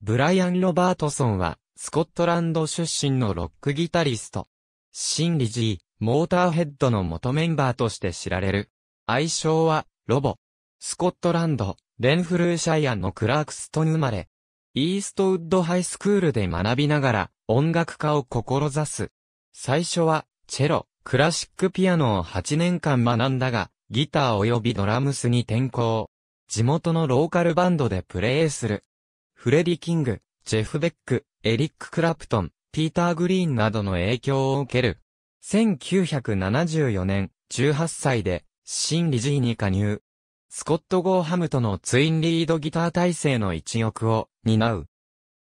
ブライアン・ロバートソンは、スコットランド出身のロックギタリスト。シンリジー、モーターヘッドの元メンバーとして知られる。愛称は、ロボ。スコットランド、レンフルーシャイアのクラークストン生まれ。イーストウッドハイスクールで学びながら、音楽家を志す。最初は、チェロ、クラシックピアノを8年間学んだが、ギター及びドラムスに転向。地元のローカルバンドでプレーする。フレディ・キング、ジェフ・ベック、エリック・クラプトン、ピーター・グリーンなどの影響を受ける。1974年、18歳で、新理事に加入。スコット・ゴーハムとのツインリードギター体制の一翼を担う。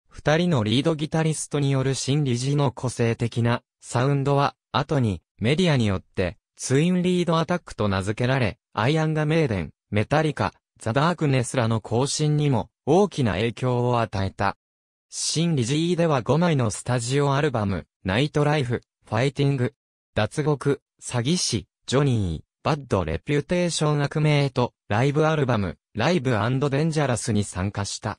二人のリードギタリストによる新理事の個性的なサウンドは、後にメディアによってツインリードアタックと名付けられ、アイアンガメーデン、メタリカ、ザ・ダークネスらの更新にも大きな影響を与えた。新理事では5枚のスタジオアルバム、ナイトライフ、ファイティング、脱獄、詐欺師、ジョニー、バッドレピュテーション悪名と、ライブアルバム、ライブデンジャラスに参加した。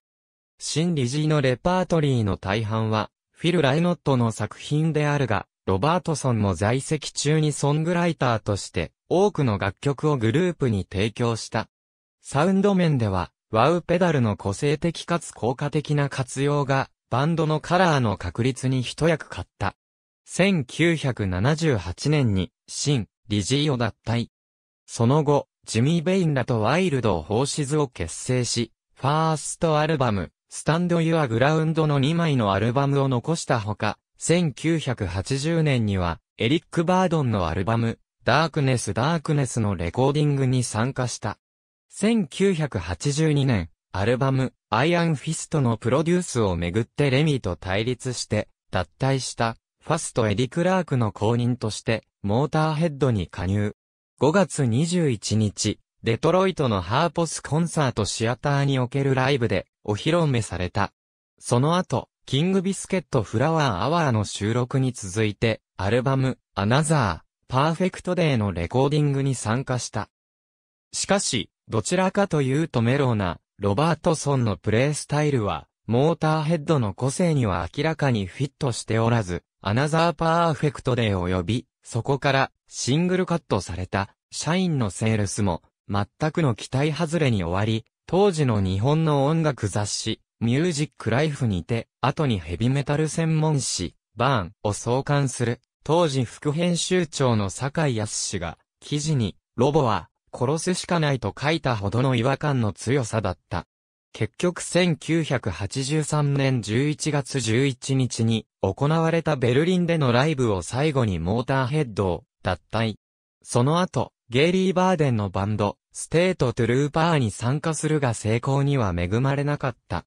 新理事のレパートリーの大半は、フィル・ライノットの作品であるが、ロバートソンも在籍中にソングライターとして、多くの楽曲をグループに提供した。サウンド面では、ワウペダルの個性的かつ効果的な活用が、バンドのカラーの確立に一役買った。1978年に、シン、リジーを脱退。その後、ジミー・ベインらとワイルド・ホーシズを結成し、ファーストアルバム、スタンド・ユア・グラウンドの2枚のアルバムを残したほか、1980年には、エリック・バードンのアルバム、ダークネス・ダークネスのレコーディングに参加した。1982年、アルバム、アイアンフィストのプロデュースをめぐってレミーと対立して、脱退した、ファストエディ・クラークの後任として、モーターヘッドに加入。5月21日、デトロイトのハーポスコンサートシアターにおけるライブで、お披露目された。その後、キングビスケットフラワーアワーの収録に続いて、アルバム、アナザー、パーフェクトデーのレコーディングに参加した。しかし、どちらかというとメローな、ロバートソンのプレイスタイルは、モーターヘッドの個性には明らかにフィットしておらず、アナザーパーフェクトで及び、そこからシングルカットされた、社員のセールスも、全くの期待外れに終わり、当時の日本の音楽雑誌、ミュージックライフにて、後にヘビメタル専門誌、バーンを創刊する、当時副編集長の坂井康氏が、記事に、ロボは、殺すしかないと書いたほどの違和感の強さだった。結局1983年11月11日に行われたベルリンでのライブを最後にモーターヘッドを脱退。その後、ゲイリー・バーデンのバンド、ステート・トゥルーパーに参加するが成功には恵まれなかった。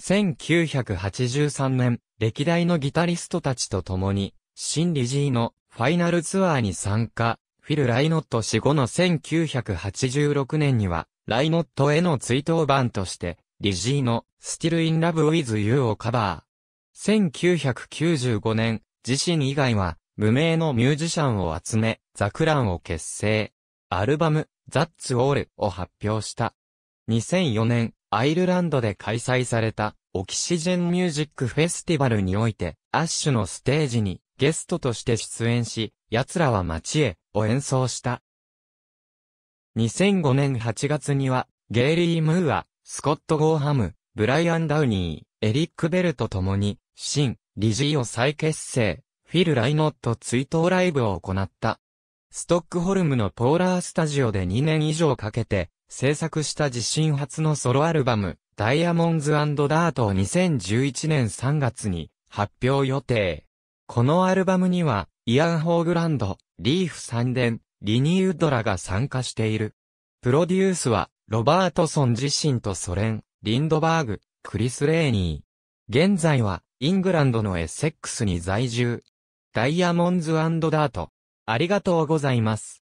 1983年、歴代のギタリストたちと共に、シン・リジーのファイナルツアーに参加、フィル・ライノット死後の1986年には、ライノットへの追悼版として、リジーの Still in Love with You をカバー。1995年、自身以外は、無名のミュージシャンを集め、ザクランを結成。アルバム、That's All を発表した。2004年、アイルランドで開催された、オキシジェンミュージックフェスティバルにおいて、アッシュのステージにゲストとして出演し、奴らは街へ、を演奏した。2005年8月には、ゲイリー・ムーア、スコット・ゴーハム、ブライアン・ダウニー、エリック・ベルと共に、新、理事を再結成、フィル・ライノット追悼ライブを行った。ストックホルムのポーラースタジオで2年以上かけて、制作した自身初のソロアルバム、ダイヤモンズダートを2011年3月に発表予定。このアルバムには、イアン・ホーグランド、リーフデン、リニー・ウッドラが参加している。プロデュースは、ロバートソン自身とソ連、リンドバーグ、クリス・レーニー。現在は、イングランドのエセックスに在住。ダイヤモンズダート。ありがとうございます。